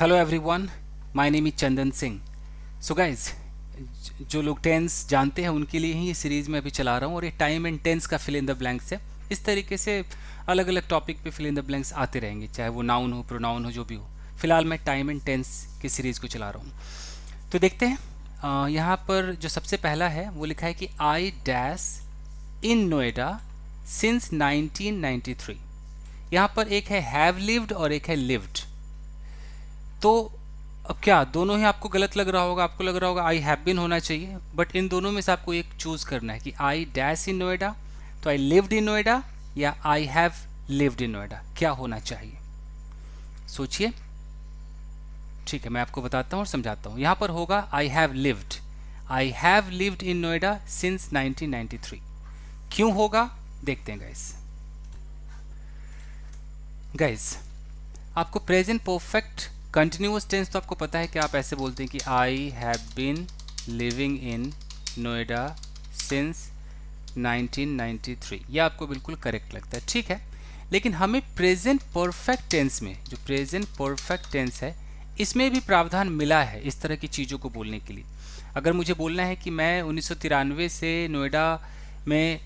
Hello everyone my name is Chandan Singh so guys जो लोग tense जानते हैं उनके लिए ही ये सीरीज़ में अभी चला रहा हूँ और ये टाइम एंड टेंस का फिल इन द ब्लैंक्स है इस तरीके से अलग अलग टॉपिक पे फिल इन द ब्लैंक्स आते रहेंगे चाहे वो नाउन हो प्रोनाउन हो जो भी हो फिलहाल मैं टाइम एंड टेंस की सीरीज़ को चला रहा हूँ तो देखते हैं यहाँ पर जो सबसे पहला है वो लिखा है कि I dash in Noida since 1993 यहाँ पर एक है हैव लिव्ड और एक है लिव्ड तो अब क्या दोनों ही आपको गलत लग रहा होगा आपको लग रहा होगा आई हैव बिन होना चाहिए बट इन दोनों में से आपको एक चूज़ करना है कि आई डैश इन नोएडा तो आई लिव्ड इन नोएडा या I have lived in Noida क्या होना चाहिए सोचिए ठीक है मैं आपको बताता हूँ और समझाता हूँ यहाँ पर होगा I have lived I have lived in Noida since 1993 क्यों होगा देखते हैं गाइस गाइस आपको प्रेजेंट परफेक्ट कंटिन्यूस टेंस तो आपको पता है कि आप ऐसे बोलते हैं कि I have been living in Noida since 1993 ये आपको बिल्कुल करेक्ट लगता है ठीक है लेकिन हमें प्रेजेंट परफेक्ट टेंस में जो प्रेजेंट परफेक्ट टेंस है इसमें भी प्रावधान मिला है इस तरह की चीज़ों को बोलने के लिए अगर मुझे बोलना है कि मैं उन्नीस से नोएडा में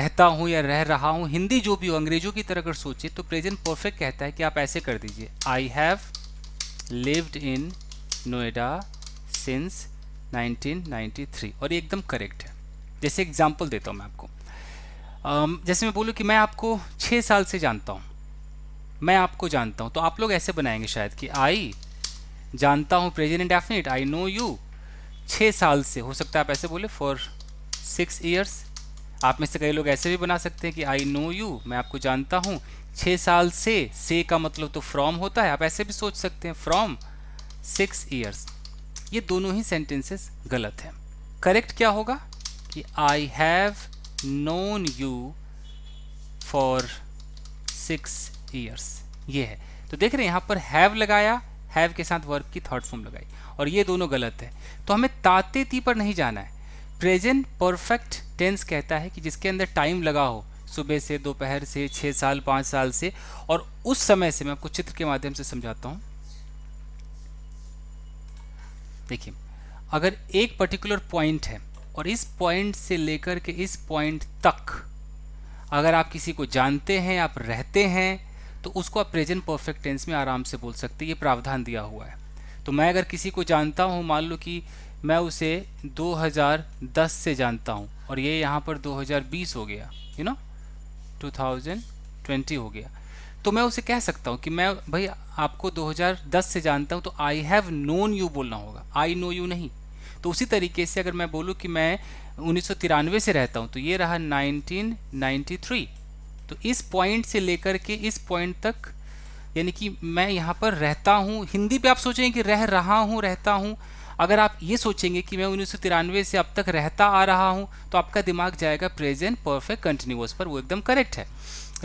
रहता हूँ या रह रहा हूँ हिंदी जो भी हो अंग्रेजों की तरह अगर सोचे तो प्रेजेंट परफेक्ट कहता है कि आप ऐसे कर दीजिए I have lived in Noida since 1993 और ये एकदम करेक्ट है जैसे एग्जाम्पल देता हूँ मैं आपको um, जैसे मैं बोलूँ कि मैं आपको छः साल से जानता हूँ मैं आपको जानता हूँ तो आप लोग ऐसे बनाएंगे शायद कि आई जानता हूँ present definite I know you छः साल से हो सकता है आप ऐसे बोले फॉर सिक्स ईयर्स आप में से कई लोग ऐसे भी बना सकते हैं कि आई नो यू मैं आपको जानता हूँ छः साल से से का मतलब तो फ्रॉम होता है आप ऐसे भी सोच सकते हैं फ्रॉम सिक्स ईयर्स ये दोनों ही सेंटेंसेस गलत हैं करेक्ट क्या होगा कि I have known you for six years ये है तो देख रहे हैं यहाँ पर हैव लगाया हैव के साथ वर्ब की थर्ड फॉर्म लगाई और ये दोनों गलत है तो हमें ताते ती पर नहीं जाना है प्रेजेंट परफेक्ट टेंस कहता है कि जिसके अंदर टाइम लगा हो सुबह से दोपहर से छः साल पाँच साल से और उस समय से मैं आपको चित्र के माध्यम से समझाता हूँ देखिए अगर एक पर्टिकुलर पॉइंट है और इस पॉइंट से लेकर के इस पॉइंट तक अगर आप किसी को जानते हैं आप रहते हैं तो उसको आप प्रेजेंट परफेक्ट टेंस में आराम से बोल सकते हैं ये प्रावधान दिया हुआ है तो मैं अगर किसी को जानता हूँ मान लो कि मैं उसे 2010 से जानता हूँ और ये यहाँ पर 2020 हो गया यू you नो know? 2020 हो गया तो मैं उसे कह सकता हूँ कि मैं भाई आपको 2010 से जानता हूँ तो आई हैव नोन यू बोलना होगा आई नो यू नहीं तो उसी तरीके से अगर मैं बोलूँ कि मैं उन्नीस से रहता हूँ तो ये रहा 1993 तो इस पॉइंट से लेकर के इस पॉइंट तक यानी कि मैं यहाँ पर रहता हूँ हिंदी पे आप सोचें कि रह रहा हूँ रहता हूँ अगर आप ये सोचेंगे कि मैं उन्नीस से अब तक रहता आ रहा हूँ तो आपका दिमाग जाएगा प्रेजेंट परफेक्ट कंटिन्यूस पर वो एकदम करेक्ट है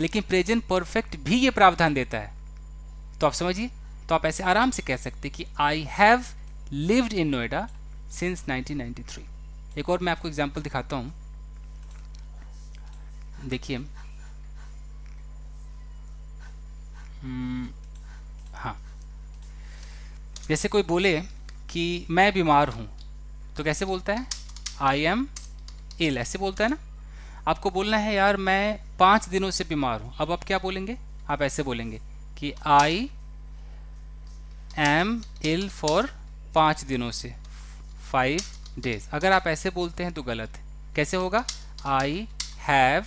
लेकिन प्रेजेंट परफेक्ट भी ये प्रावधान देता है तो आप समझिए तो आप ऐसे आराम से कह सकते कि I have lived in Noida since 1993 एक और मैं आपको एग्जाम्पल दिखाता हूँ देखिए हम्म, हाँ जैसे कोई बोले कि मैं बीमार हूँ तो कैसे बोलता है आई एम इल ऐसे बोलता है ना आपको बोलना है यार मैं पाँच दिनों से बीमार हूँ अब आप क्या बोलेंगे आप ऐसे बोलेंगे कि आई एम इल फॉर पाँच दिनों से फाइव डेज अगर आप ऐसे बोलते हैं तो गलत है कैसे होगा I have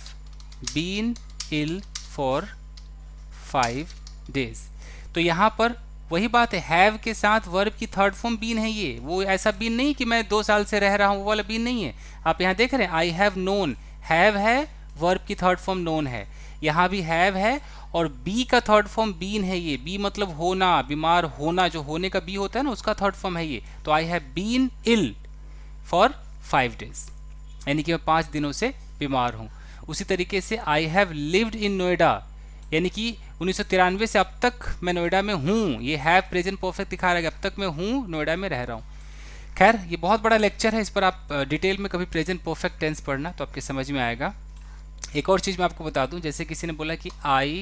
been ill for five days तो यहाँ पर वही बात है हैव के साथ वर्ब की थर्ड फॉर्म बीन है ये वो ऐसा बीन नहीं कि मैं दो साल से रह रहा हूँ वो वाला बीन नहीं है आप यहाँ देख रहे हैं आई हैव नोन हैव है वर्ब की थर्ड फॉर्म नोन है यहाँ भी हैव है और बी का थर्ड फॉर्म बीन है ये बी मतलब होना बीमार होना जो होने का बी होता है ना उसका थर्ड फॉर्म है ये तो I have been ill for five days यानी कि मैं पाँच दिनों से बीमार हूँ उसी तरीके से I have lived in Noida यानी कि उन्नीस से अब तक मैं नोएडा में हूँ ये हैव प्रेजेंट परफेक्ट दिखा रहा है अब तक मैं हूँ नोएडा में रह रहा हूँ खैर ये बहुत बड़ा लेक्चर है इस पर आप डिटेल में कभी प्रेजेंट परफेक्ट टेंस पढ़ना तो आपके समझ में आएगा एक और चीज़ मैं आपको बता दूँ जैसे किसी ने बोला कि आई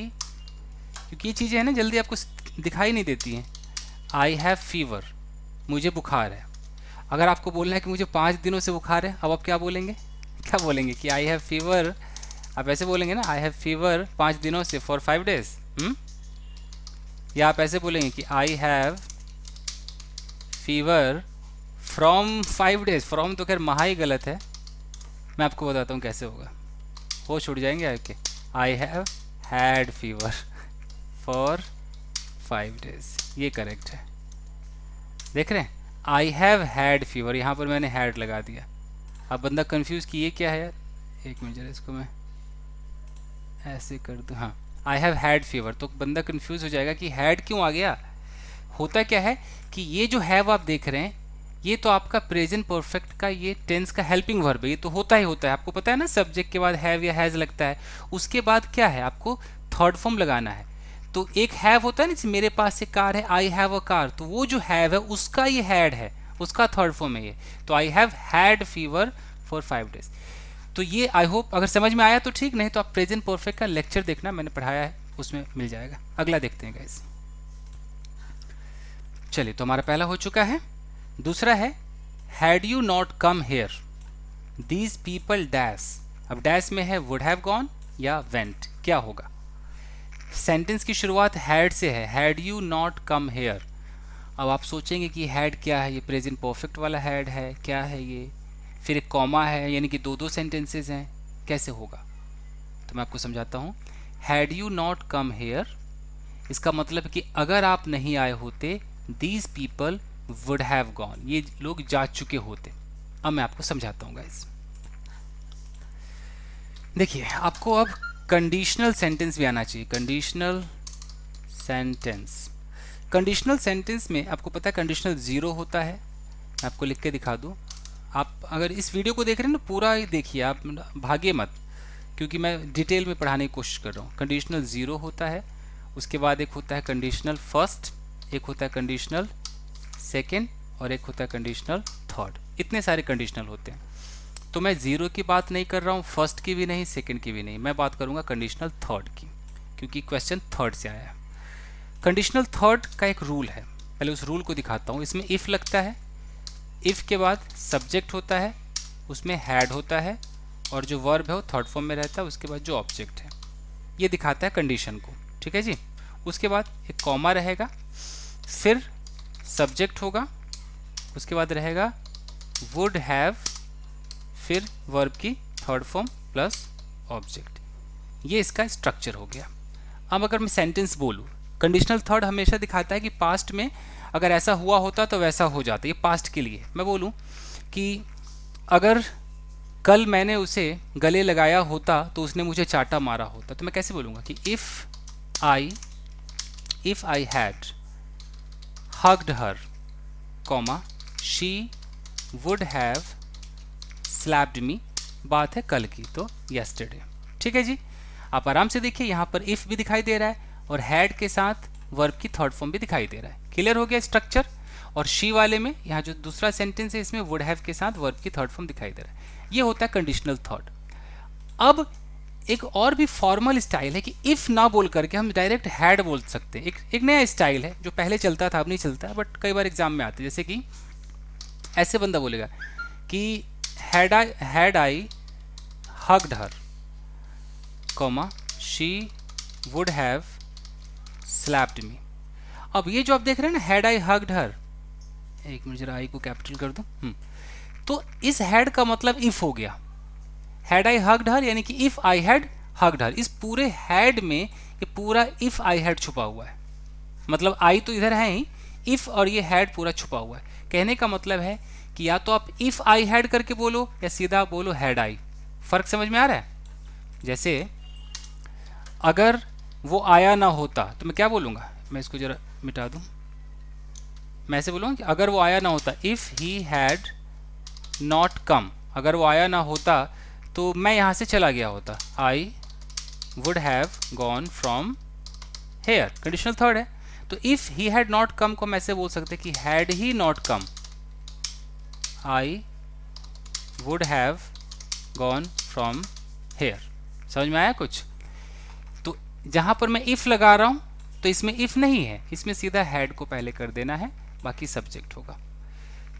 क्योंकि ये चीज़ें हैं ना जल्दी आपको दिखाई नहीं देती हैं आई हैव फीवर मुझे बुखार है अगर आपको बोलना है कि मुझे पाँच दिनों से बुखार है अब आप क्या बोलेंगे क्या बोलेंगे कि आई हैव फीवर आप ऐसे बोलेंगे ना आई हैव फीवर पाँच दिनों से फॉर फाइव डेज़ हम्म? या आप ऐसे बोलेंगे कि I have fever from five days from तो खैर महा ही गलत है मैं आपको बताता हूँ कैसे होगा हो छुट जाएंगे आपके I have had fever for five days ये करेक्ट है देख रहे हैं आई हैव हैड फीवर यहाँ पर मैंने हैड लगा दिया अब बंदा कन्फ्यूज़ किए क्या है यार एक मिनट जरा इसको मैं ऐसे कर दूँ हाँ आई हैव हैड फीवर तो बंदा कन्फ्यूज हो जाएगा कि हैड क्यों आ गया होता क्या है कि ये जो हैव आप देख रहे हैं ये तो आपका प्रेजेंट परफेक्ट का ये टेंस का हेल्पिंग वर्ब है ये तो होता ही होता है आपको पता है ना सब्जेक्ट के बाद हैव या हैज़ लगता है उसके बाद क्या है आपको थर्ड फॉर्म लगाना है तो एक हैव होता है ना जैसे मेरे पास एक कार है आई हैव अ कार तो वो जो हैव है उसका ये हैड है उसका थर्ड फॉर्म है ये तो I have had fever for five days तो ये आई होप अगर समझ में आया तो ठीक नहीं तो आप प्रेजेंट परफेक्ट का लेक्चर देखना मैंने पढ़ाया है उसमें मिल जाएगा अगला देखते हैं गाइज चलिए तो हमारा पहला हो चुका है दूसरा है had you not come here these people dash अब डैश में है वुड हैव गॉन या वेंट क्या होगा सेंटेंस की शुरुआत हैड से है had you not come here अब आप सोचेंगे कि हैड क्या है ये प्रेजेंट परफेक्ट वाला हैड है क्या है ये फिर एक कॉमा है यानी कि दो दो सेंटेंसेज हैं कैसे होगा तो मैं आपको समझाता हूँ had you not come here इसका मतलब कि अगर आप नहीं आए होते these people would have gone ये लोग जा चुके होते अब मैं आपको समझाता हूँ गाइज देखिए आपको अब कंडीशनल सेंटेंस भी आना चाहिए कंडीशनल सेंटेंस कंडीशनल सेंटेंस में आपको पता है कंडीशनल ज़ीरो होता है आपको लिख के दिखा दूँ आप अगर इस वीडियो को देख रहे हैं ना पूरा ही देखिए आप भागे मत क्योंकि मैं डिटेल में पढ़ाने की कोशिश कर रहा हूँ कंडीशनल ज़ीरो होता है उसके बाद एक होता है कंडीशनल फर्स्ट एक होता है कंडीशनल सेकेंड और एक होता है कंडीशनल थर्ड इतने सारे कंडीशनल होते हैं तो मैं ज़ीरो की बात नहीं कर रहा हूँ फर्स्ट की भी नहीं सेकेंड की भी नहीं मैं बात करूँगा कंडीशनल थर्ड की क्योंकि क्वेश्चन थर्ड से आया है कंडीशनल थर्ड का एक रूल है पहले उस रूल को दिखाता हूँ इसमें इफ़ लगता है इफ़ के बाद सब्जेक्ट होता है उसमें हैड होता है और जो वर्ब है वो थर्ड फॉर्म में रहता है उसके बाद जो ऑब्जेक्ट है ये दिखाता है कंडीशन को ठीक है जी उसके बाद एक कॉमा रहेगा फिर सब्जेक्ट होगा उसके बाद रहेगा वुड हैव फिर वर्ब की थर्ड फॉर्म प्लस ऑब्जेक्ट ये इसका स्ट्रक्चर हो गया अब अगर मैं सेंटेंस बोलूँ कंडीशनल थर्ड हमेशा दिखाता है कि पास्ट में अगर ऐसा हुआ होता तो वैसा हो जाता ये पास्ट के लिए मैं बोलूँ कि अगर कल मैंने उसे गले लगाया होता तो उसने मुझे चाटा मारा होता तो मैं कैसे बोलूँगा कि if I if I had hugged her comma she would have slapped me बात है कल की तो यस्टरडे ठीक है जी आप आराम से देखिए यहाँ पर इफ भी दिखाई दे रहा है और हैड के साथ वर्ब की थर्ड फॉर्म भी दिखाई दे रहा है क्लियर हो गया स्ट्रक्चर और शी वाले में यहाँ जो दूसरा सेंटेंस है इसमें वुड हैव के साथ वर्ब की थर्ड फॉर्म दिखाई दे रहा है ये होता है कंडीशनल थॉट अब एक और भी फॉर्मल स्टाइल है कि इफ़ ना बोल करके हम डायरेक्ट हैड बोल सकते हैं एक एक नया स्टाइल है जो पहले चलता था अब नहीं चलता बट कई बार एग्जाम में आते जैसे कि ऐसे बंदा बोलेगा कि had I had I hugged her comma she would have slapped me अब ये जो आप देख रहे हैं ना हैड आई हग्ड हर एक मिनट जरा आई को कैपिटल कर दो हम्म। तो इस हैड का मतलब इफ हो गया हैड आई हग्ड हर यानी कि if I had hugged her इस पूरे हैड में ये पूरा इफ आई हैड छुपा हुआ है मतलब आई तो इधर है ही इफ और ये हैड पूरा छुपा हुआ है कहने का मतलब है कि या तो आप इफ आई हैड करके बोलो या सीधा बोलो हैड आई फर्क समझ में आ रहा है जैसे अगर वो आया ना होता तो मैं क्या बोलूंगा मैं इसको ज़रा मिटा दूँ मैं ऐसे बोलूँ कि अगर वो आया ना होता if he had not come अगर वो आया ना होता तो मैं यहाँ से चला गया होता I would have gone from here conditional third है तो if he had not come को मैं ऐसे बोल सकते कि had he not come I would have gone from here समझ में आया कुछ तो जहाँ पर मैं इफ़ लगा रहा हूँ तो इसमें इफ़ नहीं है इसमें सीधा हैड को पहले कर देना है बाकी सब्जेक्ट होगा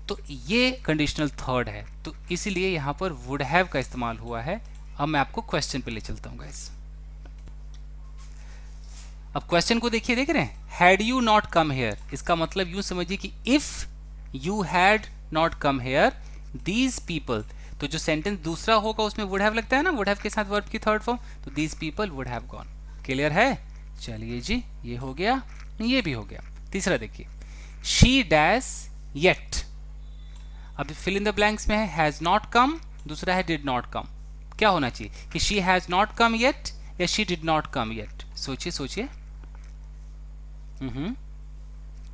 तो ये कंडीशनल थर्ड है तो इसीलिए यहाँ पर वुड हैव का इस्तेमाल हुआ है अब मैं आपको क्वेश्चन पे ले चलता हूँ गाइस अब क्वेश्चन को देखिए देख रहे हैं had you not come here इसका मतलब यू समझिए कि if you had not come here these people तो जो सेंटेंस दूसरा होगा उसमें वुड हैव लगता है ना वुड हैव के साथ वर्ब की थर्ड फॉर्म तो these people would have gone clear है चलिए जी ये हो गया ये भी हो गया तीसरा देखिए शी डैश येट अब फिल इन द ब्लैंक्स में है हैज़ नॉट कम दूसरा है डिड नॉट कम क्या होना चाहिए कि she has not come yet या she did not come yet सोचिए सोचिए हम्म,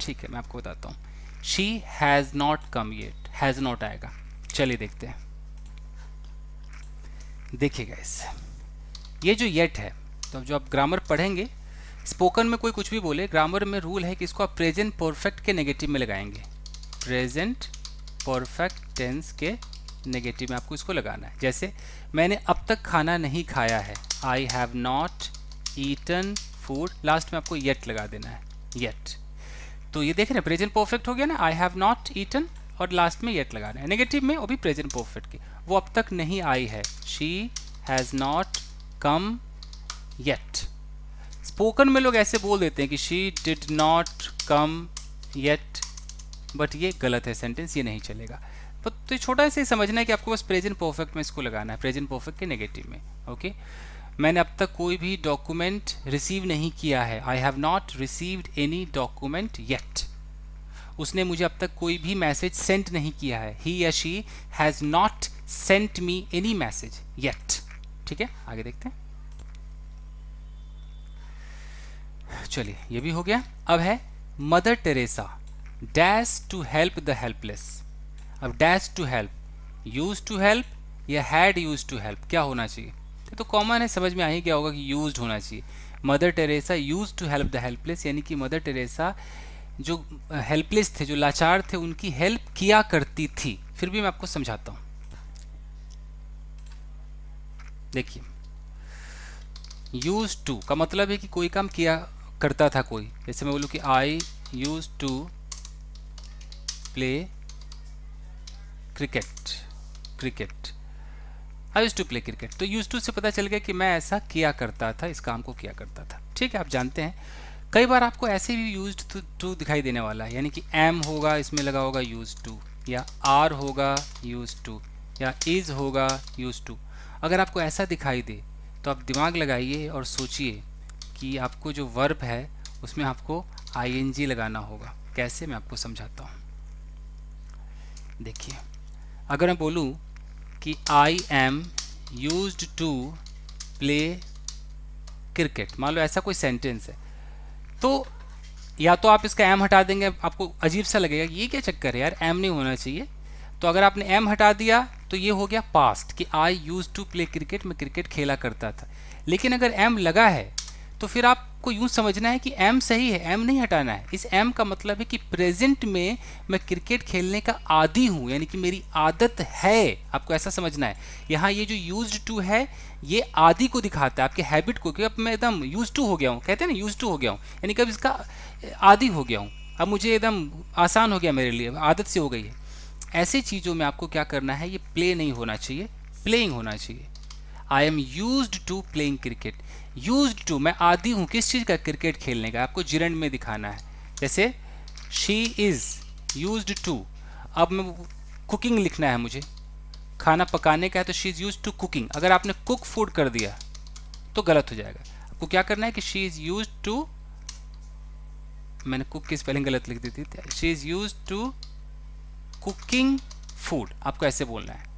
ठीक है मैं आपको बताता हूँ she has not come yet has not आएगा चलिए देखते हैं देखिएगा इस ये जो येट है तो जो आप ग्रामर पढ़ेंगे स्पोकन में कोई कुछ भी बोले ग्रामर में रूल है कि इसको आप प्रेजेंट परफेक्ट के नेगेटिव में लगाएंगे प्रेजेंट परफेक्ट टेंस के नेगेटिव में आपको इसको लगाना है जैसे मैंने अब तक खाना नहीं खाया है I have not eaten food last में आपको येट लगा देना है येट तो ये देख रहे हैं प्रेजेंट परफेक्ट हो गया ना आई हैव नॉट ईटन और लास्ट में येट लगाना है नेगेटिव में वो भी प्रेजेंट परफेक्ट की वो अब तक नहीं आई है she has not come yet spoken में लोग ऐसे बोल देते हैं कि she did not come yet but ये गलत है सेंटेंस ये नहीं चलेगा बट तो छोटा ही समझना है कि आपको बस प्रेजेंट परफेक्ट में इसको लगाना है प्रेजेंट परफेक्ट के नेगेटिव में ओके मैंने अब तक कोई भी डॉक्यूमेंट रिसीव नहीं किया है I have not received any document yet उसने मुझे अब तक कोई भी मैसेज सेंड नहीं किया है ही या she has not sent me any message yet ठीक है आगे देखते हैं चलिए ये भी हो गया अब है Mother Teresa dash to help the helpless अब dash to help used to help या हैड यूज टू हेल्प क्या होना चाहिए ये तो कॉमन है समझ में आ ही गया होगा कि यूज होना चाहिए Mother Teresa used to help the helpless यानी कि मदर टेरेसा जो हेल्पलेस थे जो लाचार थे उनकी हेल्प किया करती थी फिर भी मैं आपको समझाता हूँ देखिए यूज टू का मतलब है कि कोई काम किया करता था कोई जैसे मैं बोलूँ कि I used to play cricket cricket I used to play cricket तो यूज़ टू से पता चल गया कि मैं ऐसा किया करता था इस काम को किया करता था ठीक है आप जानते हैं कई बार आपको ऐसे भी यूज टू दिखाई देने वाला है यानी कि एम होगा इसमें लगा होगा यूज टू या आर होगा यूज टू या इज़ होगा यूज टू अगर आपको ऐसा दिखाई दे तो आप दिमाग लगाइए और सोचिए कि आपको जो वर्ब है उसमें आपको आई लगाना होगा कैसे मैं आपको समझाता हूँ देखिए अगर मैं बोलूँ कि I am used to play cricket मान लो ऐसा कोई सेंटेंस है तो या तो आप इसका एम हटा देंगे आपको अजीब सा लगेगा ये क्या चक्कर है यार एम नहीं होना चाहिए तो अगर आपने एम हटा दिया तो ये हो गया पास्ट कि I used to play cricket मैं क्रिकेट खेला करता था लेकिन अगर एम लगा है तो फिर आपको यूँ समझना है कि एम सही है एम नहीं हटाना है इस एम का मतलब है कि प्रेजेंट में मैं क्रिकेट खेलने का आदि हूँ यानी कि मेरी आदत है आपको ऐसा समझना है यहाँ ये जो यूज टू है ये आदि को दिखाता है आपके हैबिट को कि अब मैं एकदम यूज टू हो गया हूँ कहते हैं ना यूज टू हो गया हूँ यानी कि अब इसका आदि हो गया हूँ अब मुझे एकदम आसान हो गया मेरे लिए आदत से हो गई है ऐसी चीज़ों में आपको क्या करना है ये प्ले नहीं होना चाहिए प्लेइंग होना चाहिए I am used to playing cricket used to मैं आदि हूँ किस चीज़ का क्रिकेट खेलने का आपको जिरंड में दिखाना है जैसे शी इज़ यूज टू अब मैं कुकिंग लिखना है मुझे खाना पकाने का है तो she is used to cooking अगर आपने कुक फूड कर दिया तो गलत हो जाएगा आपको क्या करना है कि शी इज़ यूज टू मैंने कुक की स्पेलिंग गलत लिख दी थी she is used to cooking food आपको ऐसे बोलना है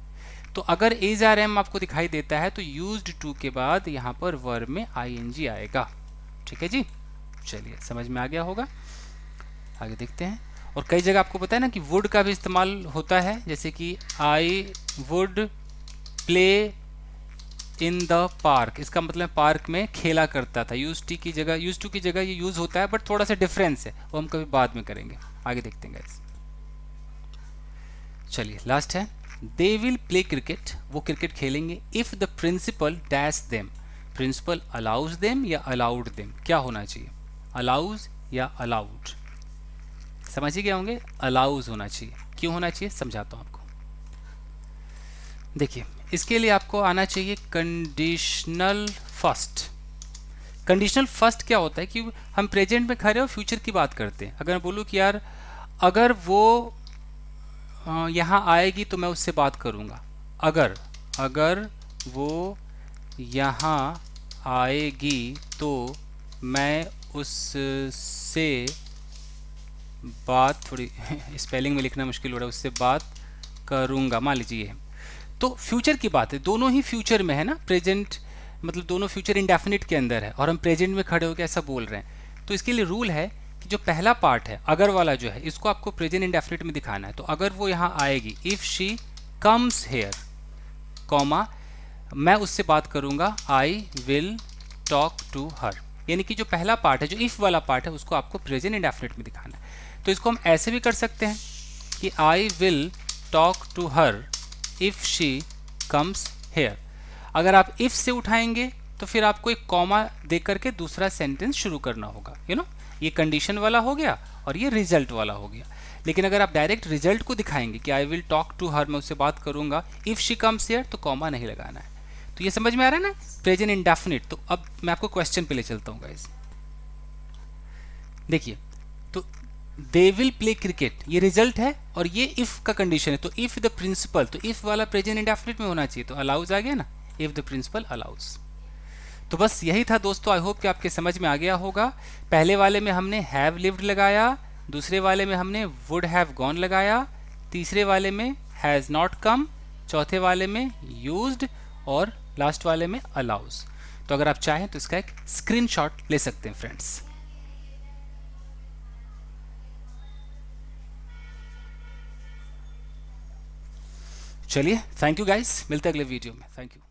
तो अगर एज आर एम आपको दिखाई देता है तो यूज टू के बाद यहाँ पर वर्ब में आई एन जी आएगा ठीक है जी चलिए समझ में आ गया होगा आगे देखते हैं और कई जगह आपको पता है ना कि वुड का भी इस्तेमाल होता है जैसे कि I would play in the park इसका मतलब पार्क में खेला करता था यूज टी की जगह यूज टू की जगह ये यूज़ होता है बट थोड़ा सा डिफरेंस है वो हम कभी बाद में करेंगे आगे देखते हैं चलिए लास्ट है दे विल प्ले क्रिकेट वो क्रिकेट खेलेंगे if the principal dash them principal allows them या अलाउड देम क्या होना चाहिए अलाउज या अलाउड समझिए क्या होंगे अलाउज होना चाहिए क्यों होना चाहिए समझाता हूँ आपको देखिए इसके लिए आपको आना चाहिए कंडीशनल फर्स्ट कंडीशनल फर्स्ट क्या होता है कि हम प्रेजेंट में खड़े और फ्यूचर की बात करते हैं अगर मैं बोलूँ कि यार अगर वो यहाँ आएगी तो मैं उससे बात करूँगा अगर अगर वो यहाँ आएगी तो मैं उससे बात थोड़ी स्पेलिंग में लिखना मुश्किल हो रहा है उससे बात करूँगा मान लीजिए तो फ्यूचर की बात है दोनों ही फ्यूचर में है ना प्रेजेंट मतलब दोनों फ्यूचर इंडेफिनिट के अंदर है और हम प्रेजेंट में खड़े होकर ऐसा बोल रहे हैं तो इसके लिए रूल है जो पहला पार्ट है अगर वाला जो है इसको आपको प्रेजेंट इंडेफिनिट में दिखाना है तो अगर वो यहाँ आएगी if she comes here comma मैं उससे बात करूंगा I will talk to her यानी कि जो पहला पार्ट है जो इफ़ वाला पार्ट है उसको आपको प्रेजेंट इंडेफिनेट में दिखाना है तो इसको हम ऐसे भी कर सकते हैं कि I will talk to her if she comes here अगर आप इफ़ से उठाएंगे तो फिर आपको एक कॉमा देकर के दूसरा सेंटेंस शुरू करना होगा यू you नो know? ये कंडीशन वाला हो गया और ये रिजल्ट वाला हो गया लेकिन अगर आप डायरेक्ट रिजल्ट को दिखाएंगे कि I will talk to her मैं उससे बात करूंगा इफ़ शी कम्स हेयर तो कॉमा नहीं लगाना है तो ये समझ में आ रहा है ना प्रेजेंट इंडेफिनिट तो अब मैं आपको क्वेश्चन पे ले चलता हूँ गाइज देखिए तो दे विल प्ले क्रिकेट ये रिजल्ट है और ये इफ़ का कंडीशन है तो इफ़ द प्रिंसिपल तो इफ़ वाला प्रेजेंट इंडेफिनिट में होना चाहिए तो अलाउज आ गया ना इफ़ द प्रिंसिपल अलाउज़ तो बस यही था दोस्तों आई होप कि आपके समझ में आ गया होगा पहले वाले में हमने हैव लिव्ड लगाया दूसरे वाले में हमने वुड हैव गॉन लगाया तीसरे वाले में हैज़ नॉट कम चौथे वाले में यूज्ड और लास्ट वाले में अलाउज तो अगर आप चाहें तो इसका एक स्क्रीन ले सकते हैं फ्रेंड्स चलिए थैंक यू गाइस मिलते हैं अगले वीडियो में थैंक यू